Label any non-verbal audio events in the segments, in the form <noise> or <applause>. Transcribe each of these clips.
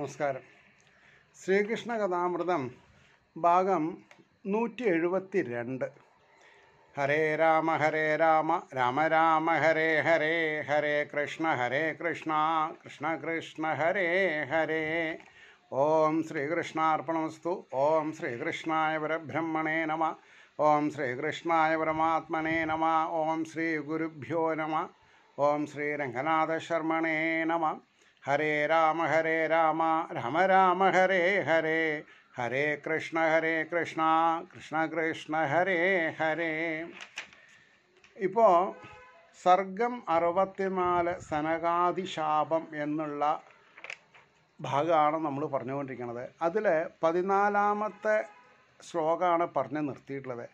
നമസ്കാരം ശ്രീകൃഷ്ണ കഥാമൃതം ഭാഗം നൂറ്റി എഴുപത്തി രണ്ട് ഹരേ രാമ ഹരേ രാമ രാമ രാമ ഹരേ ഹരേ ഹരേ കൃഷ്ണ ഹരേ കൃഷ്ണ കൃഷ്ണ കൃഷ്ണ ഹരേ ഹരേ ഓം ശ്രീകൃഷ്ണാർപ്പണമസ്തു ഓം ശ്രീകൃഷ്ണായ പരബ്രഹ്മണേ നമ ഓം ശ്രീകൃഷ്ണായ പരമാത്മനേ നമ ഓം ശ്രീ ഗുരുഭ്യോ നമ ഓം ശ്രീ രംഗനാഥ ശർമ്മണേ നമ ഹരേ രാമ ഹരേ രാമ രാമ രാമ ഹരേ ഹരേ ഹരേ കൃഷ്ണ ഹരേ കൃഷ്ണ കൃഷ്ണ കൃഷ്ണ ഹരേ ഹരേ ഇപ്പോൾ സർഗം അറുപത്തിനാല് സനകാതിശാപം എന്നുള്ള ഭാഗമാണ് നമ്മൾ പറഞ്ഞുകൊണ്ടിരിക്കുന്നത് അതിൽ പതിനാലാമത്തെ ശ്ലോകമാണ് പറഞ്ഞു നിർത്തിയിട്ടുള്ളത്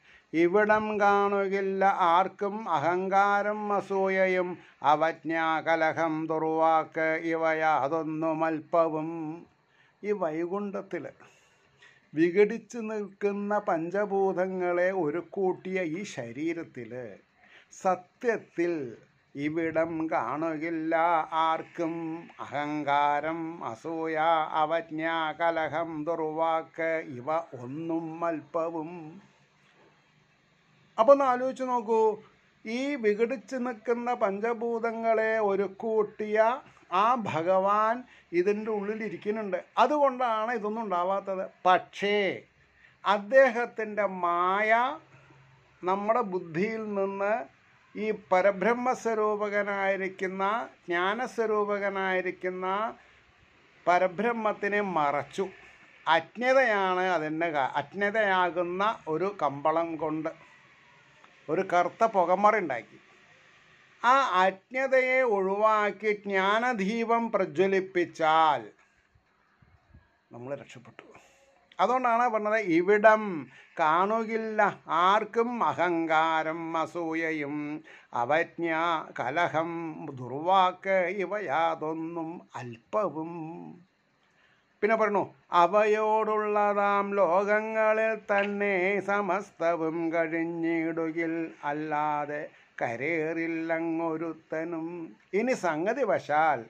ഇവിടം കാണുകില്ല ആർക്കും അഹങ്കാരം അസൂയയും അവജ്ഞാകലഹം ദുർവാക്ക് ഇവയാതൊന്നും അല്പവും ഈ വൈകുണ്ഠത്തിൽ വിഘടിച്ചു നിൽക്കുന്ന പഞ്ചഭൂതങ്ങളെ ഒരു കൂട്ടിയ ഈ ശരീരത്തിൽ സത്യത്തിൽ ഇവിടം കാണുകില്ല ആർക്കും അഹങ്കാരം അസൂയ അവജ്ഞാകലഹം ദുർവാക്ക് ഇവ ഒന്നും അല്പവും അപ്പൊ ഒന്ന് ആലോചിച്ച് നോക്കൂ ഈ വിഘടിച്ച് നിൽക്കുന്ന പഞ്ചഭൂതങ്ങളെ ഒരുക്കൂട്ടിയ ആ ഭഗവാൻ ഇതിൻ്റെ ഉള്ളിലിരിക്കുന്നുണ്ട് അതുകൊണ്ടാണ് ഇതൊന്നും ഉണ്ടാവാത്തത് പക്ഷേ അദ്ദേഹത്തിൻ്റെ മായ നമ്മുടെ ബുദ്ധിയിൽ നിന്ന് ഈ പരബ്രഹ്മസ്വരൂപകനായിരിക്കുന്ന ജ്ഞാനസ്വരൂപകനായിരിക്കുന്ന പരബ്രഹ്മത്തിനെ മറച്ചു അജ്ഞതയാണ് അതിൻ്റെ അജ്ഞതയാകുന്ന ഒരു കമ്പളം കൊണ്ട് ഒരു കറുത്ത ഉണ്ടാക്കി ആ അജ്ഞതയെ ഒഴിവാക്കി ജ്ഞാനദീപം പ്രജ്വലിപ്പിച്ചാൽ നമ്മൾ രക്ഷപ്പെട്ടു അതുകൊണ്ടാണ് പറഞ്ഞത് ഇവിടം കാണുകില്ല ആർക്കും അഹങ്കാരം അസൂയയും അവജ്ഞ കലഹം ദുർവാക്ക് ഇവയാതൊന്നും അല്പവും പിന്നെ പറഞ്ഞു അവയോടുള്ളതാം ലോകങ്ങളിൽ തന്നെ സമസ്തവും കഴിഞ്ഞിടുകിൽ അല്ലാതെ കരേറില്ലങ്ങൊരുത്തനും ഇനി സംഗതി വശാൽ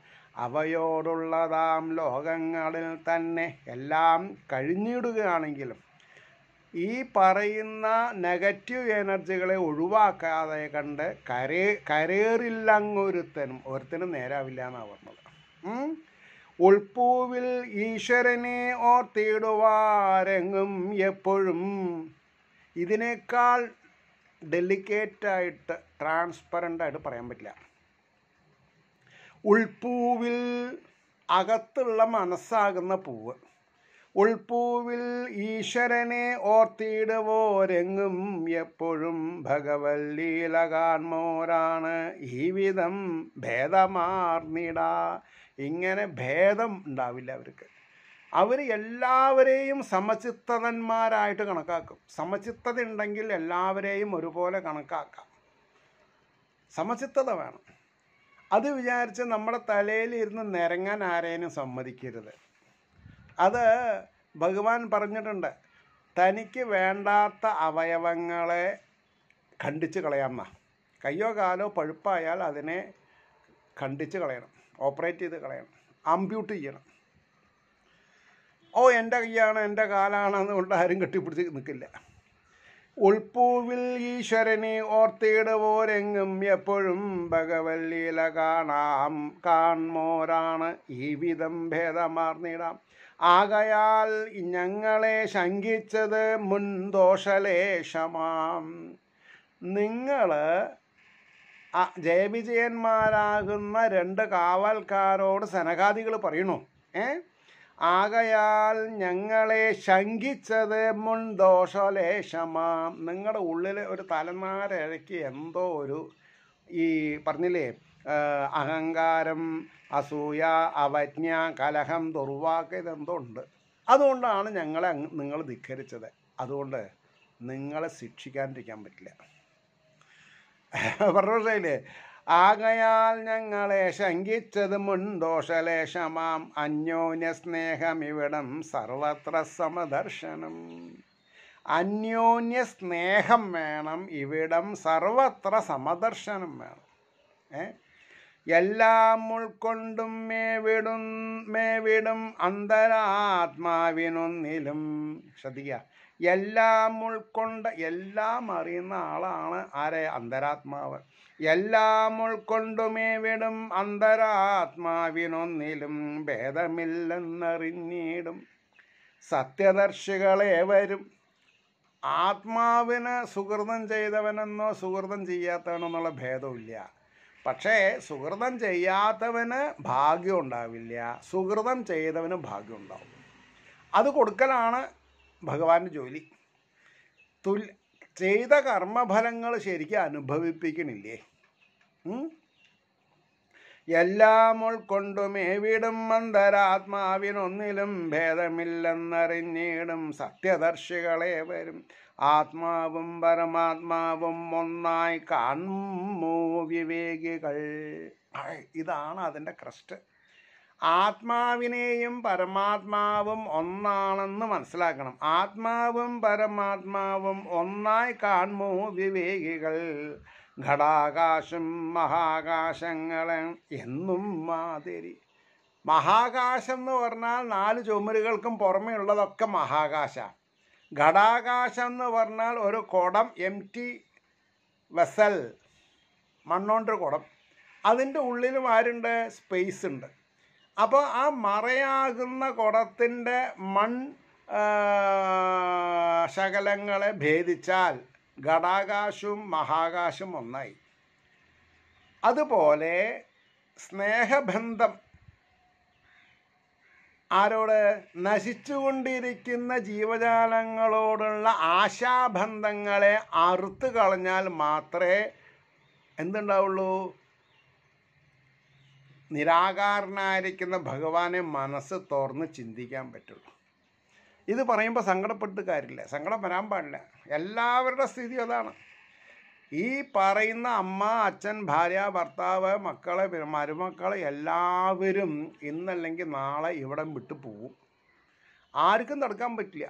അവയോടുള്ളതാം ലോകങ്ങളിൽ തന്നെ എല്ലാം കഴിഞ്ഞിടുകയാണെങ്കിലും ഈ പറയുന്ന നെഗറ്റീവ് എനർജികളെ ഒഴിവാക്കാതെ കണ്ട് കരേ കരേറില്ലങ്ങൊരുത്തനും ഒരുത്തനും നേരാവില്ല എന്നാണ് പറഞ്ഞത് ഉൾപ്പൂവിൽ ഈശ്വരനെ ഓർത്തിയിടുവാരെങ്ങും എപ്പോഴും ഇതിനേക്കാൾ ഡെലിക്കേറ്റായിട്ട് ട്രാൻസ്പെറൻ്റായിട്ട് പറയാൻ പറ്റില്ല ഉൾപ്പൂവിൽ അകത്തുള്ള മനസ്സാകുന്ന പൂവ് ഉൾപൂവിൽ ഈശ്വരനെ ഓർത്തിയിടുവോരെങ്ങും എപ്പോഴും ഭഗവൽ ലീല കാൺമോരാണ് ഈ വിധം ഭേദമാർന്നിടാ ഇങ്ങനെ ഭേദം ഉണ്ടാവില്ല അവർക്ക് അവർ എല്ലാവരെയും സമചിത്തതന്മാരായിട്ട് കണക്കാക്കും സമചിത്തത ഉണ്ടെങ്കിൽ എല്ലാവരെയും ഒരുപോലെ കണക്കാക്കാം സമചിത്തത വേണം അത് വിചാരിച്ച് നമ്മുടെ തലയിൽ ഇരുന്ന് നിരങ്ങാൻ ആരെയും സമ്മതിക്കരുത് അത് ഭഗവാൻ പറഞ്ഞിട്ടുണ്ട് തനിക്ക് വേണ്ടാത്ത അവയവങ്ങളെ ഖണ്ഡിച്ച് കളയാമ കയ്യോ കാലോ പഴുപ്പായാൽ അതിനെ ഖണ്ഡിച്ച് കളയണം ഓപ്പറേറ്റ് ചെയ്ത് കളയണം അമ്പ്യൂട്ട് ചെയ്യണം ഓ എൻ്റെ കയ്യാണ് എൻ്റെ കാലാണെന്ന് കൊണ്ട് ആരും കെട്ടിപ്പിടിച്ച് നിൽക്കില്ല ഉൾപ്പൂവിൽ ഈശ്വരനെ ഓർത്തിയിടുവോരെങ്ങും എപ്പോഴും ഭഗവൽ ലീല കാണാം കാൺമോരാണ് ഈ വിധം ഭേദമാർന്നിടാം ആകയാൽ ഞങ്ങളെ ശങ്കിച്ചത് മുൻദോഷലേശമാം നിങ്ങൾ ജയവിജയന്മാരാകുന്ന രണ്ട് കാവൽക്കാരോട് സനകാദികൾ പറയണു ഏ ആകയാൽ ഞങ്ങളെ ശങ്കിച്ചത് മുൻദോഷലേശമാം നിങ്ങളുടെ ഉള്ളിൽ ഒരു തലനാരഴയ്ക്ക് എന്തോ ഒരു ഈ പറഞ്ഞില്ലേ അഹങ്കാരം അസൂയ അവജ്ഞ കലഹം ദുർവാക്ക് ഇതെന്തോ ഉണ്ട് അതുകൊണ്ടാണ് ഞങ്ങളെ നിങ്ങൾ ധിക്കരിച്ചത് അതുകൊണ്ട് നിങ്ങളെ ശിക്ഷിക്കാണ്ടിരിക്കാൻ പറ്റില്ല പറഞ്ഞില്ലേ ആകയാൽ ഞങ്ങളെ ശങ്കിച്ചത് മുൻദോഷലേശമാം അന്യോന്യ സ്നേഹം ഇവിടം സർവത്ര സമദർശനം അന്യോന്യ സ്നേഹം വേണം ഇവിടം സർവത്ര സമദർശനം വേണം ഏ എല്ലാം ഉൾക്കൊണ്ടും മേവിടും മേവിടും അന്തരാത്മാവിനൊന്നിലും ശ്രദ്ധിക്കുക എല്ലാം ഉൾക്കൊണ്ട് എല്ലാം അറിയുന്ന ആളാണ് ആരെ അന്തരാത്മാവ് എല്ലാം ഉൾക്കൊണ്ടുമേ വിടും അന്തരാത്മാവിനൊന്നിലും ഭേദമില്ലെന്നറിഞ്ഞിടും സത്യദർശികളെ വരും ആത്മാവിന് സുഹൃതം ചെയ്തവനെന്നോ സുഹൃതം ചെയ്യാത്തവനെന്നുള്ള ഭേദമില്ല പക്ഷേ സുഹൃതം ചെയ്യാത്തവന് ഭാഗ്യം ഉണ്ടാവില്ല സുഹൃതം ചെയ്തവന് ഭാഗ്യം ഉണ്ടാവും അത് കൊടുക്കലാണ് ഭഗവാന്റെ ജോലി തുൽ ചെയ്ത കർമ്മഫലങ്ങൾ ശരിക്കും അനുഭവിപ്പിക്കണില്ലേ എല്ലാം ഉൾക്കൊണ്ടും ഉൾക്കൊണ്ടുമേവിടും അന്തരാത്മാവിനൊന്നിലും ഭേദമില്ലെന്നറിഞ്ഞിടും സത്യദർശികളെ വരും ആത്മാവും പരമാത്മാവും ഒന്നായി കാണുമോ വിവേകികൾ ഇതാണ് അതിൻ്റെ ക്രസ്റ്റ് ആത്മാവിനെയും പരമാത്മാവും ഒന്നാണെന്ന് മനസ്സിലാക്കണം ആത്മാവും പരമാത്മാവും ഒന്നായി കാണുമോ വിവേകികൾ ഘടാകാശം മഹാകാശങ്ങളെ എന്നും മാതിരി മഹാകാശം എന്ന് പറഞ്ഞാൽ നാല് ചുമരുകൾക്കും പുറമേ ഉള്ളതൊക്കെ മഹാകാശമാണ് ഘടാകാശം എന്ന് പറഞ്ഞാൽ ഒരു കുടം എം ടി വെസൽ മണ്ണോണ്ടൊരു കുടം അതിൻ്റെ ഉള്ളിലും ആരുണ്ട് സ്പേസ് ഉണ്ട് അപ്പോൾ ആ മറയാകുന്ന കുടത്തിൻ്റെ മൺ ശകലങ്ങളെ ഭേദിച്ചാൽ ഘടാകാശവും മഹാകാശവും ഒന്നായി അതുപോലെ സ്നേഹബന്ധം ആരോട് നശിച്ചുകൊണ്ടിരിക്കുന്ന ജീവജാലങ്ങളോടുള്ള ആശാബന്ധങ്ങളെ അറുത്ത് കളഞ്ഞാൽ മാത്രമേ എന്തുണ്ടാവുള്ളൂ നിരാകാരനായിരിക്കുന്ന ഭഗവാനെ മനസ്സ് തുറന്ന് ചിന്തിക്കാൻ പറ്റുള്ളൂ ഇത് പറയുമ്പോൾ സങ്കടപ്പെട്ട് കാര്യമില്ല സങ്കടം വരാൻ പാടില്ല എല്ലാവരുടെ സ്ഥിതി അതാണ് ഈ പറയുന്ന അമ്മ അച്ഛൻ ഭാര്യ ഭർത്താവ് മക്കളെ മരുമക്കളെ എല്ലാവരും ഇന്നല്ലെങ്കിൽ നാളെ ഇവിടം വിട്ടു പോവും ആർക്കും തടുക്കാൻ പറ്റില്ല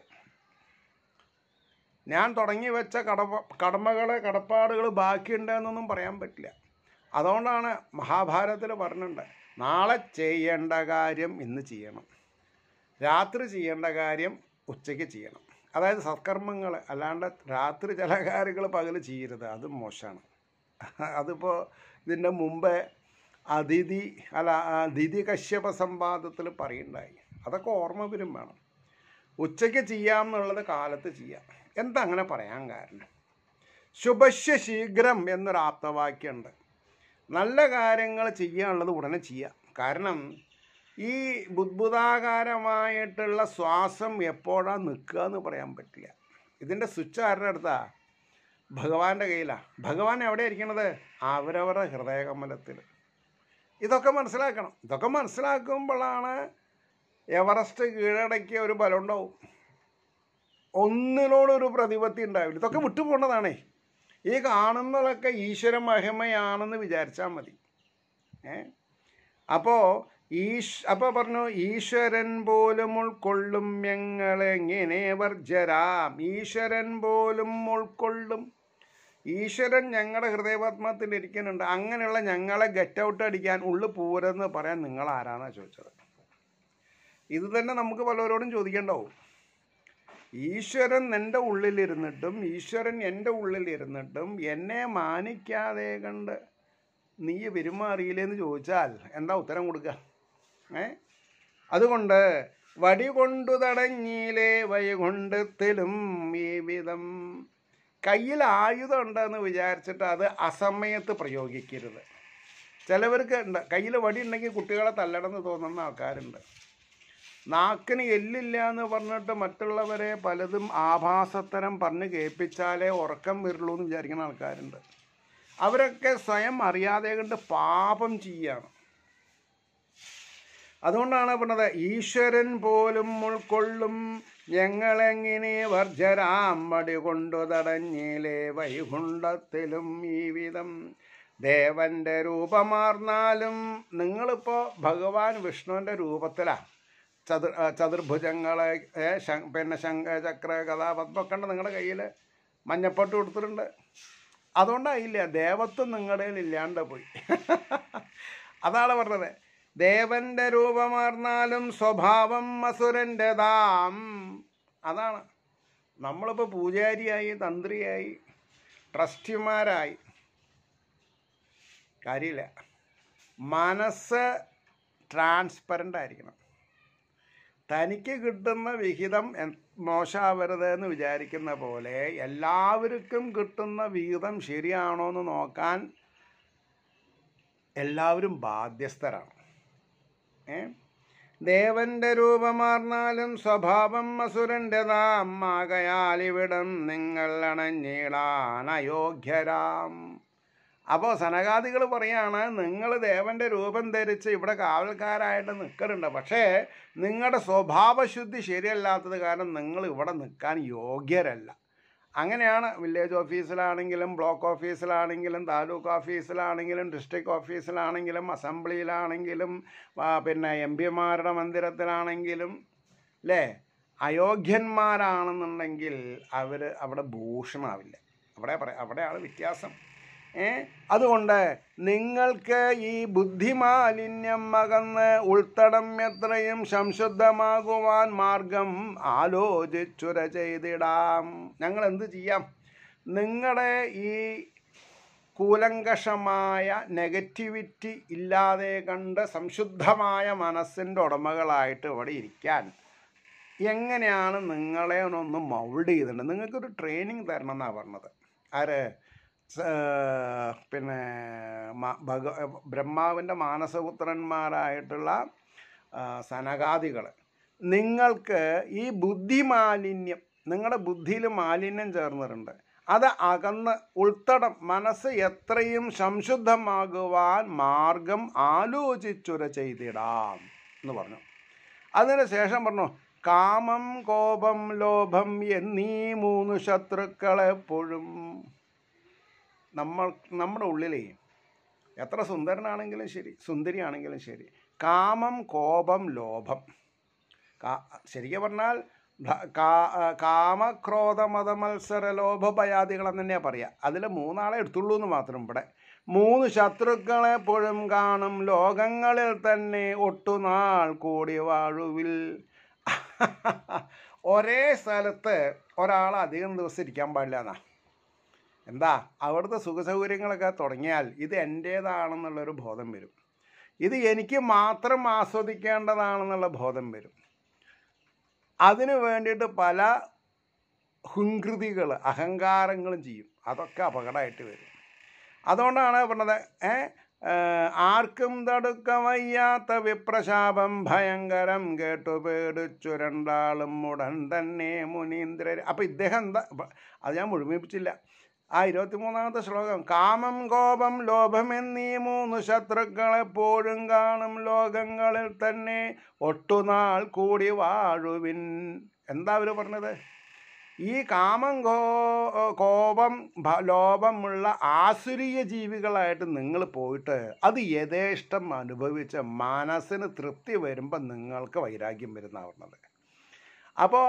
ഞാൻ തുടങ്ങി വെച്ച കടമ കടമകൾ കടപ്പാടുകൾ ബാക്കിയുണ്ടെന്നൊന്നും പറയാൻ പറ്റില്ല അതുകൊണ്ടാണ് മഹാഭാരതത്തിൽ പറഞ്ഞിട്ടുണ്ട് നാളെ ചെയ്യേണ്ട കാര്യം ഇന്ന് ചെയ്യണം രാത്രി ചെയ്യേണ്ട കാര്യം ഉച്ചയ്ക്ക് ചെയ്യണം അതായത് സത്കർമ്മങ്ങൾ അല്ലാണ്ട് രാത്രി ചില കാര്യങ്ങൾ പകൽ ചെയ്യരുത് അത് മോശമാണ് അതിപ്പോൾ ഇതിൻ്റെ മുമ്പേ അതിഥി അല്ല അതിഥി കശ്യപ സംവാദത്തിൽ പറയുണ്ടായി അതൊക്കെ ഓർമ്മ വരും വേണം ഉച്ചയ്ക്ക് ചെയ്യാം എന്നുള്ളത് കാലത്ത് ചെയ്യാം എന്താ അങ്ങനെ പറയാൻ കാരണം ശുഭശ്യ ശീഘ്രം എന്നൊരു ആപ്തവാക്യമുണ്ട് നല്ല കാര്യങ്ങൾ ചെയ്യാനുള്ളത് ഉടനെ ചെയ്യാം കാരണം ഈ ബുദ്ബുദാകാരമായിട്ടുള്ള ശ്വാസം എപ്പോഴാണ് നിൽക്കുക എന്ന് പറയാൻ പറ്റില്ല ഇതിൻ്റെ സ്വിച്ച് ആരുടെ അടുത്താ ഭഗവാന്റെ കയ്യിലാണ് ഭഗവാൻ എവിടെ ഇരിക്കണത് അവരവരുടെ ഹൃദയകമലത്തിൽ ഇതൊക്കെ മനസ്സിലാക്കണം ഇതൊക്കെ മനസ്സിലാക്കുമ്പോഴാണ് എവറസ്റ്റ് കീഴടക്കിയ ഒരു ബലം ഉണ്ടാവും ഒന്നിനോടൊരു പ്രതിപത്തി ഉണ്ടാവില്ല ഇതൊക്കെ വിട്ടുപോകേണ്ടതാണേ ഈ കാണുന്നതൊക്കെ ഈശ്വര മഹിമയാണെന്ന് വിചാരിച്ചാൽ മതി ഏ അപ്പോൾ ഈശ് അപ്പോൾ പറഞ്ഞു ഈശ്വരൻ പോലും ഉൾക്കൊള്ളും ഞങ്ങളെങ്ങനെ വർജരാം ഈശ്വരൻ പോലും ഉൾക്കൊള്ളും ഈശ്വരൻ ഞങ്ങളുടെ ഹൃദയപത്മത്തിൽ ഇരിക്കുന്നുണ്ട് അങ്ങനെയുള്ള ഞങ്ങളെ ഗെറ്റ് ഔട്ട് അടിക്കാൻ ഉള്ളു പോരെന്ന് പറയാൻ നിങ്ങൾ ആരാന്നാ ചോദിച്ചത് ഇത് തന്നെ നമുക്ക് പലവരോടും ചോദിക്കേണ്ടാവും ഈശ്വരൻ എൻ്റെ ഉള്ളിലിരുന്നിട്ടും ഈശ്വരൻ എൻ്റെ ഉള്ളിലിരുന്നിട്ടും എന്നെ മാനിക്കാതെ കണ്ട് നീ പെരുമാറിയില്ലേന്ന് ചോദിച്ചാൽ എന്താ ഉത്തരം കൊടുക്കുക ഏ അതുകൊണ്ട് വടി കൊണ്ടു തടഞ്ഞിലേ വൈകുണ്ഠത്തിലും ഈ വിധം കയ്യിൽ ആയുധം ഉണ്ടെന്ന് വിചാരിച്ചിട്ട് അത് അസമയത്ത് പ്രയോഗിക്കരുത് ചിലവർക്ക് ഉണ്ട് കയ്യിൽ വടി ഉണ്ടെങ്കിൽ കുട്ടികളെ തല്ലടന്ന് തോന്നുന്ന ആൾക്കാരുണ്ട് നാക്കിന് എല്ലില്ല എന്ന് പറഞ്ഞിട്ട് മറ്റുള്ളവരെ പലതും ആഭാസത്തരം പറഞ്ഞ് കേൾപ്പിച്ചാലേ ഉറക്കം വരുള്ളൂ എന്ന് വിചാരിക്കുന്ന ആൾക്കാരുണ്ട് അവരൊക്കെ സ്വയം അറിയാതെ കണ്ട് പാപം ചെയ്യുകയാണ് അതുകൊണ്ടാണ് പറഞ്ഞത് ഈശ്വരൻ പോലും ഉൾക്കൊള്ളും ഞങ്ങളെങ്ങനെ വർജരാമ്പടി കൊണ്ടു തടഞ്ഞിലെ വൈകുണ്ഠത്തിലും ഈ വിധം ദേവൻ്റെ രൂപമാർന്നാലും നിങ്ങളിപ്പോൾ ഭഗവാൻ വിഷ്ണുവിൻ്റെ രൂപത്തിലാണ് ചതുർ ചതുർഭുജങ്ങളെ പിന്നെ ശങ്ക ചക്ര കഥാപത്മൊക്കെ ഉണ്ട് നിങ്ങളുടെ കയ്യിൽ മഞ്ഞപ്പൊട്ട് കൊടുത്തിട്ടുണ്ട് അതുകൊണ്ടായില്ല ദേവത്വം നിങ്ങളുടെ ഇല്ലാണ്ട് പോയി <laughs> അതാണ് പറഞ്ഞത് ദേവന്റെ രൂപമാർന്നാലും സ്വഭാവം അസുരൻ്റെതാം അതാണ് നമ്മളിപ്പോൾ പൂജാരിയായി തന്ത്രിയായി ട്രസ്റ്റിമാരായി കാര്യമില്ല മനസ്സ് ട്രാൻസ്പെറൻ്റ് ആയിരിക്കണം തനിക്ക് കിട്ടുന്ന വിഹിതം മോശാവരുത് എന്ന് വിചാരിക്കുന്ന പോലെ എല്ലാവർക്കും കിട്ടുന്ന വിഹിതം ശരിയാണോ എന്ന് നോക്കാൻ എല്ലാവരും ബാധ്യസ്ഥരാണ് ദേവന്റെ രൂപമാർന്നാലും സ്വഭാവം അസുരൻ്റെ നാമാകയാൽ ഇവിടം നിങ്ങൾ അണഞ്ഞീളാനയോഗ്യരാം അയോഗ്യരാം അപ്പോൾ സനകാദികൾ പറയാണ് നിങ്ങൾ ദേവൻ്റെ രൂപം ധരിച്ച് ഇവിടെ കാവൽക്കാരായിട്ട് നിൽക്കുന്നുണ്ട് പക്ഷേ നിങ്ങളുടെ സ്വഭാവശുദ്ധി ശരിയല്ലാത്തത് കാരണം നിങ്ങൾ ഇവിടെ നിൽക്കാൻ യോഗ്യരല്ല അങ്ങനെയാണ് വില്ലേജ് ഓഫീസിലാണെങ്കിലും ബ്ലോക്ക് ഓഫീസിലാണെങ്കിലും താലൂക്ക് ഓഫീസിലാണെങ്കിലും ഡിസ്ട്രിക്ട് ഓഫീസിലാണെങ്കിലും അസംബ്ലിയിലാണെങ്കിലും പിന്നെ എം പിമാരുടെ മന്ദിരത്തിലാണെങ്കിലും അല്ലേ അയോഗ്യന്മാരാണെന്നുണ്ടെങ്കിൽ അവർ അവിടെ ഭൂഷണമാവില്ല അവിടെ പറയാം അവിടെയാണ് വ്യത്യാസം അതുകൊണ്ട് നിങ്ങൾക്ക് ഈ ബുദ്ധിമാലിന്യം മകന്ന് ഉൾത്തടം എത്രയും സംശുദ്ധമാകുവാൻ മാർഗം ആലോചിച്ചുര ചെയ്തിടാം ഞങ്ങൾ എന്ത് ചെയ്യാം നിങ്ങളുടെ ഈ കൂലങ്കഷമായ നെഗറ്റിവിറ്റി ഇല്ലാതെ കണ്ട് സംശുദ്ധമായ മനസ്സിൻ്റെ ഉടമകളായിട്ട് ഇവിടെ ഇരിക്കാൻ എങ്ങനെയാണ് നിങ്ങളെ ഒന്ന് മൗൾഡ് ചെയ്തിട്ടുണ്ട് നിങ്ങൾക്കൊരു ട്രെയിനിങ് തരണം എന്നാണ് പറഞ്ഞത് ആര് പിന്നെ ഭഗ ബ്രഹ്മാവിൻ്റെ മാനസപുത്രന്മാരായിട്ടുള്ള സനകാദികൾ നിങ്ങൾക്ക് ഈ ബുദ്ധി മാലിന്യം നിങ്ങളുടെ ബുദ്ധിയിൽ മാലിന്യം ചേർന്നിട്ടുണ്ട് അത് അകന്ന് ഉൾത്തടം മനസ്സ് എത്രയും സംശുദ്ധമാകുവാൻ മാർഗം ആലോചിച്ചുര ചെയ്തിടാം എന്ന് പറഞ്ഞു അതിന് ശേഷം പറഞ്ഞു കാമം കോപം ലോഭം എന്നീ മൂന്ന് ശത്രുക്കളെപ്പോഴും നമ്മൾ നമ്മുടെ ഉള്ളിലേ എത്ര സുന്ദരനാണെങ്കിലും ശരി സുന്ദരിയാണെങ്കിലും ശരി കാമം കോപം ലോഭം ശരിക്കും പറഞ്ഞാൽ കാമക്രോധ മതമത്സര ലോഭ ഭയാദികളെന്ന് തന്നെയാ പറയുക അതിൽ മൂന്നാളെ എടുത്തുള്ളൂ എന്ന് മാത്രം ഇവിടെ മൂന്ന് ശത്രുക്കളെപ്പോഴും കാണും ലോകങ്ങളിൽ തന്നെ ഒട്ടുനാൾ കൂടി വാഴുവിൽ <laughs> ഒരേ സ്ഥലത്ത് ഒരാൾ അധികം ദിവസം ഇരിക്കാൻ പാടില്ല എന്നാ എന്താ അവിടുത്തെ സുഖസൗകര്യങ്ങളൊക്കെ തുടങ്ങിയാൽ ഇത് എൻ്റേതാണെന്നുള്ളൊരു ബോധം വരും ഇത് എനിക്ക് മാത്രം ആസ്വദിക്കേണ്ടതാണെന്നുള്ള ബോധം വരും അതിനു വേണ്ടിയിട്ട് പല ഹുങ്കൃതികൾ അഹങ്കാരങ്ങളും ചെയ്യും അതൊക്കെ അപകടമായിട്ട് വരും അതുകൊണ്ടാണ് പറഞ്ഞത് ഏ ആർക്കും തടുക്കവയ്യാത്ത വിപ്രശാപം ഭയങ്കരം കേട്ടു പേടിച്ചുരണ്ടാളും ഉടൻ തന്നെ മുനീന്ദ്രർ അപ്പം ഇദ്ദേഹം എന്താ അത് ഞാൻ മുഴുമിപ്പിച്ചില്ല ആ ഇരുപത്തിമൂന്നാമത്തെ ശ്ലോകം കാമം കോപം ലോഭം എന്നീ മൂന്ന് ശത്രുക്കളെപ്പോഴും കാണും ലോകങ്ങളിൽ തന്നെ ഒട്ടുനാൾ കൂടി വാഴുവിൻ എന്താ അവർ പറഞ്ഞത് ഈ കാമം കോപം ലോപമുള്ള ആസുരീയ ജീവികളായിട്ട് നിങ്ങൾ പോയിട്ട് അത് യഥേഷ്ടം അനുഭവിച്ച് മനസ്സിന് തൃപ്തി വരുമ്പോൾ നിങ്ങൾക്ക് വൈരാഗ്യം വരുന്ന പറഞ്ഞത് അപ്പോൾ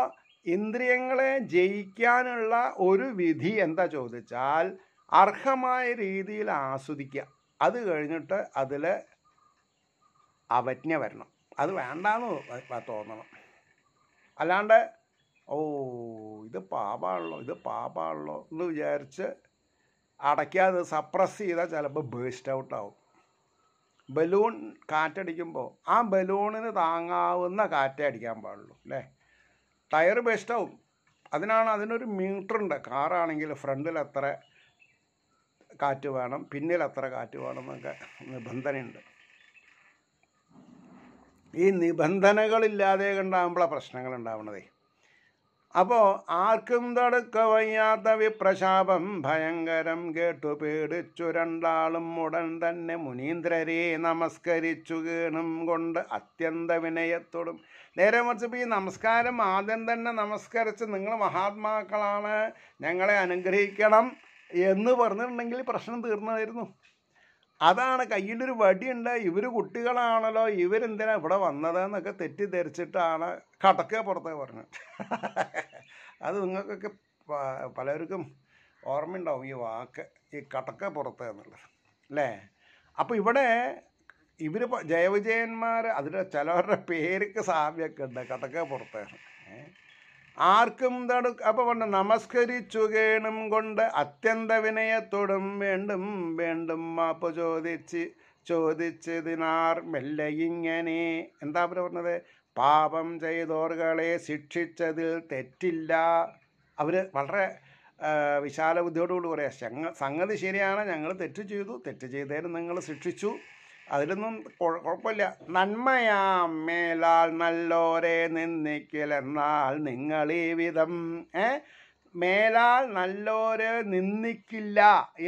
ഇന്ദ്രിയങ്ങളെ ജയിക്കാനുള്ള ഒരു വിധി എന്താ ചോദിച്ചാൽ അർഹമായ രീതിയിൽ ആസ്വദിക്കുക അത് കഴിഞ്ഞിട്ട് അതിൽ അവജ്ഞ വരണം അത് വേണ്ടെന്ന് തോന്നണം അല്ലാണ്ട് ഓ ഇത് പാപാണല്ലോ ഇത് പാപാണല്ലോ എന്ന് വിചാരിച്ച് അടയ്ക്കാതെ സപ്രസ് ചെയ്താൽ ചിലപ്പോൾ ബേസ്റ്റ് ഔട്ടാവും ബലൂൺ കാറ്റടിക്കുമ്പോൾ ആ ബലൂണിന് താങ്ങാവുന്ന കാറ്റേ അടിക്കാൻ പാടുള്ളൂ അല്ലേ ടയർ ബെസ്റ്റാവും അതിനാണ് അതിനൊരു മീറ്ററുണ്ട് കാറാണെങ്കിൽ ഫ്രണ്ടിൽ എത്ര കാറ്റ് വേണം പിന്നിൽ എത്ര കാറ്റ് വേണം എന്നൊക്കെ നിബന്ധനയുണ്ട് ഈ നിബന്ധനകളില്ലാതെ കണ്ടാകുമ്പോഴാണ് പ്രശ്നങ്ങൾ ഉണ്ടാവണതേ അപ്പോൾ ആർക്കും വയ്യാത്ത വിപ്രശാപം ഭയങ്കരം കേട്ടു രണ്ടാളും ഉടൻ തന്നെ മുനീന്ദ്രരെ നമസ്കരിച്ചു കീണും കൊണ്ട് അത്യന്ത വിനയത്തോടും നേരെ മറിച്ച് ഈ നമസ്കാരം ആദ്യം തന്നെ നമസ്കരിച്ച് നിങ്ങൾ മഹാത്മാക്കളാണ് ഞങ്ങളെ അനുഗ്രഹിക്കണം എന്ന് പറഞ്ഞിട്ടുണ്ടെങ്കിൽ പ്രശ്നം തീർന്നായിരുന്നു അതാണ് കയ്യിലൊരു വടിയുണ്ട് ഇവർ കുട്ടികളാണല്ലോ ഇവരെന്തിനാണ് ഇവിടെ വന്നതെന്നൊക്കെ തെറ്റിദ്ധരിച്ചിട്ടാണ് കടക്കുക പുറത്തേ പറഞ്ഞത് അത് നിങ്ങൾക്കൊക്കെ പലർക്കും ഓർമ്മയുണ്ടാവും ഈ വാക്ക് ഈ കടക്ക പുറത്ത് എന്നുള്ളത് അല്ലേ അപ്പോൾ ഇവിടെ ഇവർ ജയവിജയന്മാർ അതിൻ്റെ ചിലവരുടെ പേരൊക്കെ സാമ്യമൊക്കെ ഉണ്ട് കടക്ക പുറത്ത് ആർക്കും എന്താണ് അപ്പോൾ കൊണ്ട് നമസ്കരിച്ചു കേണും കൊണ്ട് അത്യന്ത വിനയത്തോടും വേണ്ടും വേണ്ടും മാപ്പ് ചോദിച്ച് ചോദിച്ചതിനാർ മെല്ലെ ഇങ്ങനെ എന്താ അവർ പറഞ്ഞത് പാപം ചെയ്തോർകളെ ശിക്ഷിച്ചതിൽ തെറ്റില്ല അവർ വളരെ വിശാല ബുദ്ധിയോടുകൂടി പറയാം സംഗതി ശരിയാണ് ഞങ്ങൾ തെറ്റ് ചെയ്തു തെറ്റ് ചെയ്തതിന് നിങ്ങൾ ശിക്ഷിച്ചു അതിലൊന്നും കുഴപ്പമില്ല നന്മയാം മേലാൽ നല്ലോരെ നിന്നിക്കലെന്നാൽ നിങ്ങൾ ഈ വിധം ഏ മേലാൽ നല്ലോര് നിന്നിക്കില്ല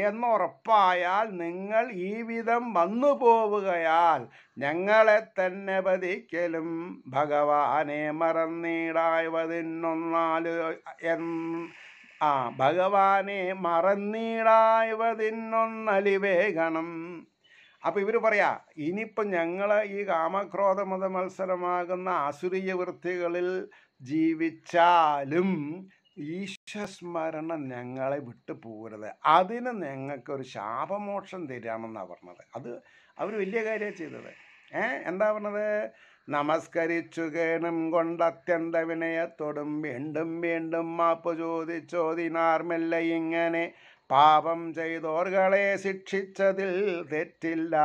എന്നുറപ്പായാൽ നിങ്ങൾ ഈ വിധം വന്നു പോവുകയാൽ ഞങ്ങളെ തന്നെ വധിക്കലും ഭഗവാനെ മറന്നീടായതിനൊന്നാല് എൻ ആ ഭഗവാനെ മറന്നീടായവതിനൊന്നലിവേഗണം അപ്പോൾ ഇവർ പറയാ ഇനിയിപ്പം ഞങ്ങൾ ഈ കാമക്രോധ മത മത്സരമാകുന്ന ആസുരീയ വൃത്തികളിൽ ജീവിച്ചാലും ഈശ്വസ്മരണം ഞങ്ങളെ വിട്ടു പോകരുത് അതിന് ഞങ്ങൾക്കൊരു ശാപമോക്ഷം തരാമെന്നാണ് പറഞ്ഞത് അത് അവർ വലിയ കാര്യമാണ് ചെയ്തത് ഏ എന്താ പറഞ്ഞത് നമസ്കരിച്ചു കേണം കൊണ്ട് അത്യന്ത വിനയത്തോടും വീണ്ടും വീണ്ടും മാപ്പ് ചോദിച്ചോതിനാർമെല്ല ഇങ്ങനെ പാപം ചെയ്തോർകളെ ശിക്ഷിച്ചതിൽ തെറ്റില്ല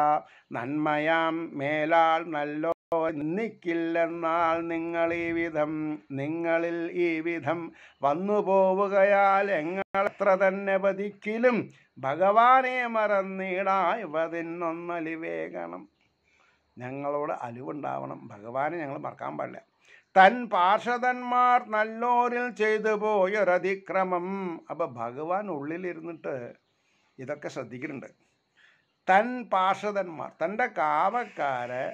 നന്മയാം മേലാൾ നല്ലോ നിന്നിക്കില്ലെന്നാൽ നിങ്ങൾ ഈ വിധം നിങ്ങളിൽ ഈ വിധം വന്നു പോവുകയാൽ എങ്ങളെത്ര തന്നെ പതിക്കിലും ഭഗവാനെ മറന്നിടായവതിനൊന്നലിവേകണം ഞങ്ങളോട് അലിവുണ്ടാവണം ഭഗവാനെ ഞങ്ങൾ മറക്കാൻ പാടില്ല തൻ പാർഷദന്മാർ നല്ലോരിൽ ചെയ്തു പോയൊരതിക്രമം അപ്പം ഭഗവാൻ ഉള്ളിലിരുന്നിട്ട് ഇതൊക്കെ ശ്രദ്ധിക്കുന്നുണ്ട് തൻ പാർഷദന്മാർ തൻ്റെ കാവക്കാരെ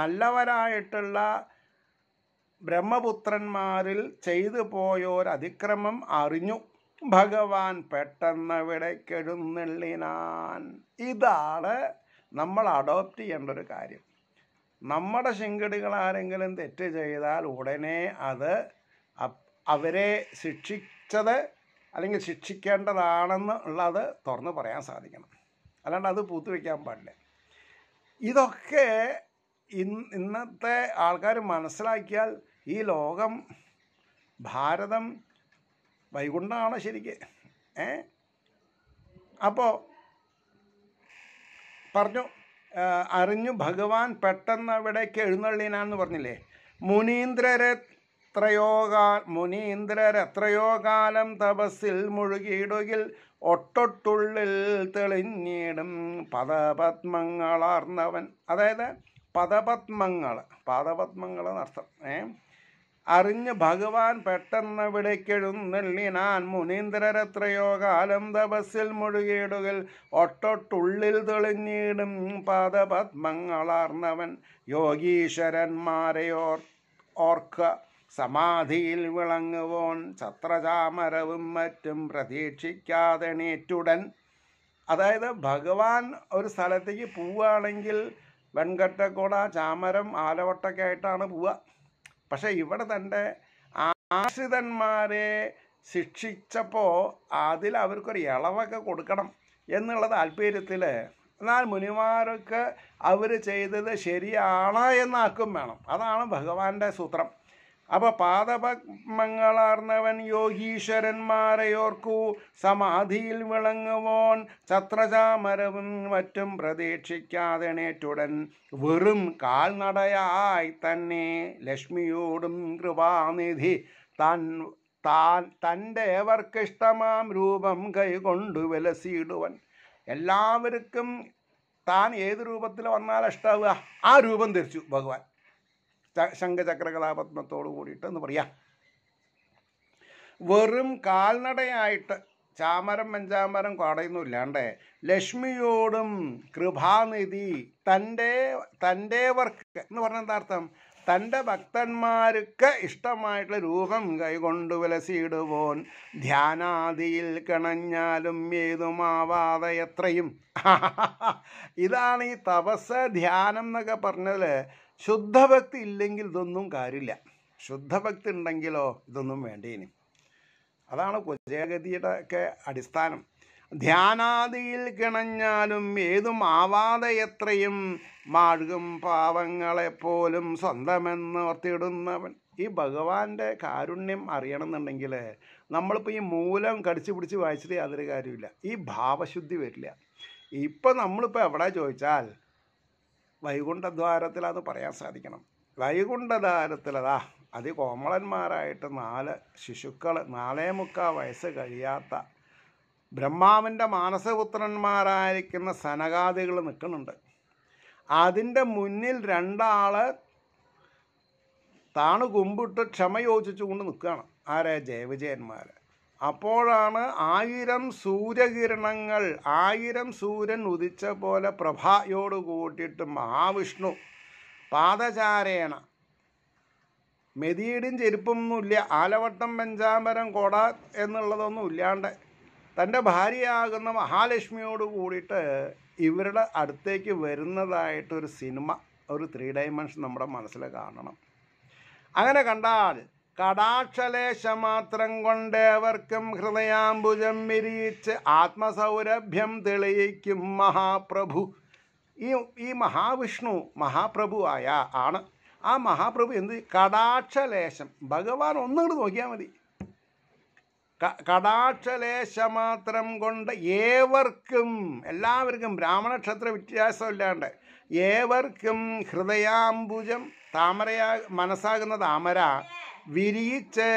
നല്ലവരായിട്ടുള്ള ബ്രഹ്മപുത്രന്മാരിൽ ചെയ്തു പോയൊരതിക്രമം അറിഞ്ഞു ഭഗവാൻ പെട്ടെന്ന് വിടയ്ക്കെഴുന്നെള്ളിനാൻ ഇതാണ് നമ്മൾ അഡോപ്റ്റ് ചെയ്യേണ്ട ഒരു കാര്യം നമ്മുടെ ശിങ്കടികൾ ആരെങ്കിലും തെറ്റ് ചെയ്താൽ ഉടനെ അത് അവരെ ശിക്ഷിച്ചത് അല്ലെങ്കിൽ ശിക്ഷിക്കേണ്ടതാണെന്ന് ഉള്ളത് തുറന്ന് പറയാൻ സാധിക്കണം അല്ലാണ്ട് അത് പൂത്തുവെക്കാൻ പാടില്ല ഇതൊക്കെ ഇന്നത്തെ ആൾക്കാർ മനസ്സിലാക്കിയാൽ ഈ ലോകം ഭാരതം വൈകുണ്ഠമാണ് ശരിക്ക് ഏ അപ്പോൾ പറഞ്ഞു അറിഞ്ഞു ഭഗവാൻ പെട്ടെന്ന് അവിടേക്ക് എഴുന്നള്ളിനാന്ന് പറഞ്ഞില്ലേ മുനീന്ദ്രരെ എത്രയോകാ കാലം തപസ്സിൽ മുഴുകിയിടുകിൽ ഒട്ടൊട്ടുള്ളിൽ തെളിഞ്ഞിടും പദപത്മങ്ങളാർന്നവൻ അതായത് പദപത്മങ്ങൾ പാദപത്മങ്ങൾ എന്നർത്ഥം ഏ അറിഞ്ഞ് ഭഗവാൻ പെട്ടെന്നവിടേക്കെഴുന്നെള്ളിനാൻ മുനീന്ദ്രരത്രയോ കാലം തപസ്സിൽ മുഴുകിയിടുകൾ ഒട്ടൊട്ടുള്ളിൽ തെളിഞ്ഞിടും പാദപത്മങ്ങളാർന്നവൻ യോഗീശ്വരന്മാരെയോർ ഓർക്ക സമാധിയിൽ വിളങ്ങുവോൻ ചത്രചാമരവും മറ്റും പ്രതീക്ഷിക്കാതെ നേറ്റുടൻ അതായത് ഭഗവാൻ ഒരു സ്ഥലത്തേക്ക് പോവുകയാണെങ്കിൽ വെൺകട്ടക്കൂട ചാമരം ആലവട്ടൊക്കെ ആയിട്ടാണ് പോവുക പക്ഷേ ഇവിടെ തൻ്റെ ആശ്രിതന്മാരെ ശിക്ഷിച്ചപ്പോൾ അതിൽ അവർക്കൊരു ഇളവൊക്കെ കൊടുക്കണം എന്നുള്ള താല്പര്യത്തിൽ എന്നാൽ മുനിമാർക്ക് അവർ ചെയ്തത് ശരിയാണ് എന്നാക്കും വേണം അതാണ് ഭഗവാന്റെ സൂത്രം അപ്പൊ പാദപത്മങ്ങളാർന്നവൻ യോഗീശ്വരന്മാരെയോർക്കു സമാധിയിൽ വിളങ്ങുവോൻ ചത്രചാമരവും മറ്റും പ്രതീക്ഷിക്കാതെണേറ്റുടൻ വെറും കാൽനടയായി തന്നെ ലക്ഷ്മിയോടും കൃപാനിധി താൻ താൻ തൻ്റെ ഏവർക്കിഷ്ടമാം രൂപം കൈകൊണ്ടു വിലസിയിടുവൻ എല്ലാവർക്കും താൻ ഏത് രൂപത്തിൽ വന്നാൽ ആ രൂപം ധരിച്ചു ഭഗവാൻ ശംഖചക്രകലാപത്മത്തോടു കൂടിയിട്ട് എന്ന് പറയാം വെറും കാൽനടയായിട്ട് ചാമരം പഞ്ചാമരം കടയുന്നില്ലാണ്ട് ലക്ഷ്മിയോടും കൃപാനിധി തൻ്റെ തൻ്റെ വർക്ക് എന്ന് പറഞ്ഞ എന്താർത്ഥം തൻ്റെ ഭക്തന്മാർക്ക് ഇഷ്ടമായിട്ടുള്ള രൂപം കൈകൊണ്ട് വിലസിയിടുവോൻ ധ്യാനാദിയിൽ കിണഞ്ഞാലും ഏതുമാവാതെ എത്രയും <laughs> ഇതാണ് ഈ തപസ് ധ്യാനം എന്നൊക്കെ പറഞ്ഞതിൽ ശുദ്ധഭക്തി ഇല്ലെങ്കിൽ ഇതൊന്നും കാര്യമില്ല ശുദ്ധഭക്തി ഉണ്ടെങ്കിലോ ഇതൊന്നും വേണ്ടേനും അതാണ് കുജേഗതിയുടെ ഒക്കെ അടിസ്ഥാനം ധ്യാനാദിയിൽ കിണഞ്ഞാലും ഏതും ആവാതെ എത്രയും മാഴുകും പാവങ്ങളെപ്പോലും സ്വന്തമെന്ന് ഓർത്തിടുന്നവൻ ഈ ഭഗവാന്റെ കാരുണ്യം അറിയണമെന്നുണ്ടെങ്കിൽ നമ്മളിപ്പോൾ ഈ മൂലം കടിച്ചു പിടിച്ച് വായിച്ചിട്ട് യാതൊരു കാര്യമില്ല ഈ ഭാവശുദ്ധി വരില്ല ഇപ്പം നമ്മളിപ്പോൾ എവിടെ ചോദിച്ചാൽ വൈകുണ്ഠദ്വാരത്തിൽ അത് പറയാൻ സാധിക്കണം വൈകുണ്ഠദ്വാരത്തിലതാ കോമളന്മാരായിട്ട് നാല് ശിശുക്കൾ നാലേ മുക്കാൽ വയസ്സ് കഴിയാത്ത ബ്രഹ്മാവിൻ്റെ മാനസപുത്രന്മാരായിരിക്കുന്ന സനകാദികൾ നിൽക്കുന്നുണ്ട് അതിൻ്റെ മുന്നിൽ രണ്ടാൾ താണു കുമ്പിട്ട് ക്ഷമ യോജിച്ചുകൊണ്ട് നിൽക്കുകയാണ് ആരെ ജയവിജയന്മാർ അപ്പോഴാണ് ആയിരം സൂര്യകിരണങ്ങൾ ആയിരം സൂര്യൻ ഉദിച്ച പോലെ പ്രഭയോട് കൂട്ടിയിട്ട് മഹാവിഷ്ണു പാദചാരേണ മെതിയിടും ചെരുപ്പൊന്നുമില്ല ആലവട്ടം പഞ്ചാമരം കൊട എന്നുള്ളതൊന്നും ഇല്ലാണ്ട് തൻ്റെ ഭാര്യയാകുന്ന മഹാലക്ഷ്മിയോട് കൂടിയിട്ട് ഇവരുടെ അടുത്തേക്ക് വരുന്നതായിട്ടൊരു സിനിമ ഒരു ത്രീ ഡയമെൻഷൻ നമ്മുടെ മനസ്സിൽ കാണണം അങ്ങനെ കണ്ടാൽ കടാക്ഷലേശമാത്രം കൊണ്ടേവർക്കും ഹൃദയാംബുജം വിരിയിച്ച് ആത്മസൗരഭ്യം തെളിയിക്കും മഹാപ്രഭു ഈ ഈ മഹാവിഷ്ണു മഹാപ്രഭുവായ ആണ് ആ മഹാപ്രഭു എന്ത് കടാക്ഷലേശം ഭഗവാൻ ഒന്നുകൂടി നോക്കിയാൽ മതി കടാക്ഷലേശമാത്രം കൊണ്ട് ഏവർക്കും എല്ലാവർക്കും ബ്രാഹ്മണക്ഷത്ര വ്യത്യാസമില്ലാണ്ട് ഏവർക്കും ഹൃദയാംബുജം താമരയാ മനസ്സാകുന്ന താമര വിരിയിച്ച്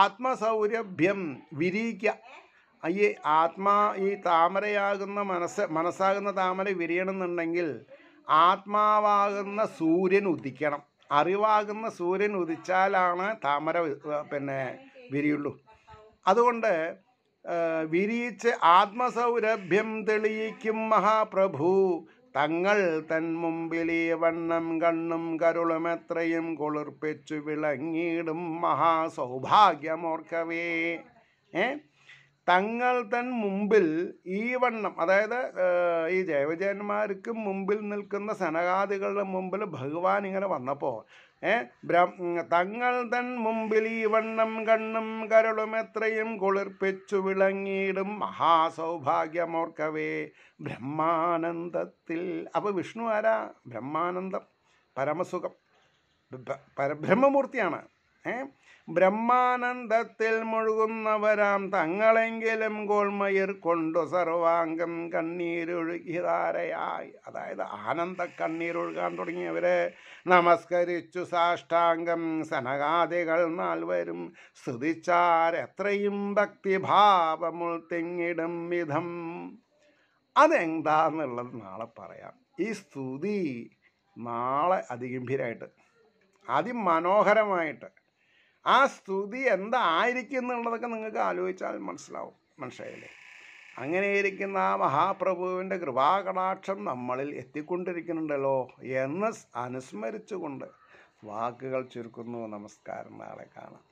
ആത്മസൗരഭ്യം വിരിയിക്കുക ഈ ആത്മാ ഈ താമരയാകുന്ന മനസ്സ് മനസ്സാകുന്ന താമര വിരിയണമെന്നുണ്ടെങ്കിൽ ആത്മാവാകുന്ന സൂര്യൻ ഉദിക്കണം അറിവാകുന്ന സൂര്യൻ ഉദിച്ചാലാണ് താമര പിന്നെ വിരിയുള്ളൂ അതുകൊണ്ട് വിരിയിച്ച് ആത്മസൗരഭ്യം തെളിയിക്കും മഹാപ്രഭു തങ്ങൾ തൻ മുമ്പിൽ ഈ വണ്ണം കണ്ണും എത്രയും കുളിർപ്പിച്ചു വിളങ്ങിയിടും മഹാസൗഭാഗ്യമോർക്കവേ ഏ തങ്ങൾ തൻ മുമ്പിൽ ഈ വണ്ണം അതായത് ഈ ജയവിജയന്മാർക്ക് മുമ്പിൽ നിൽക്കുന്ന സനകാദികളുടെ മുമ്പിൽ ഭഗവാൻ ഇങ്ങനെ വന്നപ്പോൾ തങ്ങൾ തൻ മുമ്പിൽ ഈ വണ്ണം കണ്ണും എത്രയും കുളിർപ്പിച്ചു വിളങ്ങിയിടും മഹാസൗഭാഗ്യമോർക്കവേ ബ്രഹ്മാനന്ദത്തിൽ അപ്പോൾ വിഷ്ണു ആരാ ബ്രഹ്മാനന്ദം പരമസുഖം പരബ്രഹ്മമൂർത്തിയാണ് ഏഹ് ബ്രഹ്മാനന്ദത്തിൽ മുഴുകുന്നവരാം തങ്ങളെങ്കിലും ഗോൾമയർ കൊണ്ടു സർവാംഗം കണ്ണീരൊഴുകിറാരയായി അതായത് ആനന്ദ കണ്ണീരൊഴുകാൻ തുടങ്ങിയവരെ നമസ്കരിച്ചു സാഷ്ടാംഗം സനകാദികൾ നാൽവരും സ്തുതിച്ചാരെത്രയും ഭക്തിഭാവമുൾ തെങ്ങിടും വിധം അതെന്താന്നുള്ളത് നാളെ പറയാം ഈ സ്തുതി നാളെ അതിഗംഭീരമായിട്ട് അതിമനോഹരമായിട്ട് ആ സ്തുതി എന്തായിരിക്കും എന്നുള്ളതൊക്കെ നിങ്ങൾക്ക് ആലോചിച്ചാൽ മനസ്സിലാവും മനസ്സിലായില്ലേ അങ്ങനെയിരിക്കുന്ന ആ മഹാപ്രഭുവിൻ്റെ കൃപാകടാക്ഷം നമ്മളിൽ എത്തിക്കൊണ്ടിരിക്കുന്നുണ്ടല്ലോ എന്ന് അനുസ്മരിച്ചുകൊണ്ട് വാക്കുകൾ ചുരുക്കുന്നു നമസ്കാരം നാളെ കാണാം